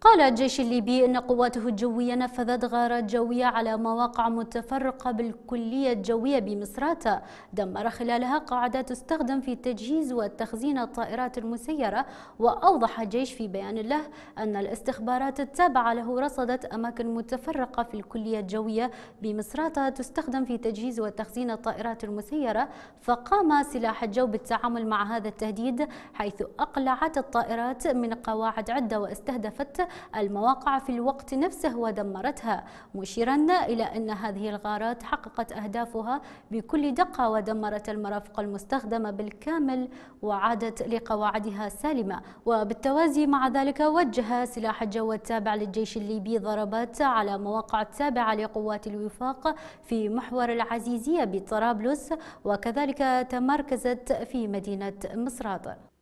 قال الجيش الليبي أن قواته الجوية نفذت غارات جوية على مواقع متفرقة بالكلية الجوية بمصراتة دمر خلالها قاعدة تستخدم في تجهيز وتخزين الطائرات المسيرة وأوضح الجيش في بيان له أن الاستخبارات التابعة له رصدت أماكن متفرقة في الكلية الجوية بمصراتة تستخدم في تجهيز وتخزين الطائرات المسيرة فقام سلاح الجو بالتعامل مع هذا التهديد حيث أقلعت الطائرات من قواعد عدة واستهدفت المواقع في الوقت نفسه ودمرتها مشيرا إلى أن هذه الغارات حققت أهدافها بكل دقة ودمرت المرافق المستخدمة بالكامل وعادت لقواعدها سالمة وبالتوازي مع ذلك وجه سلاح الجو التابع للجيش الليبي ضربات على مواقع التابعة لقوات الوفاق في محور العزيزية بطرابلس وكذلك تمركزت في مدينة مصرات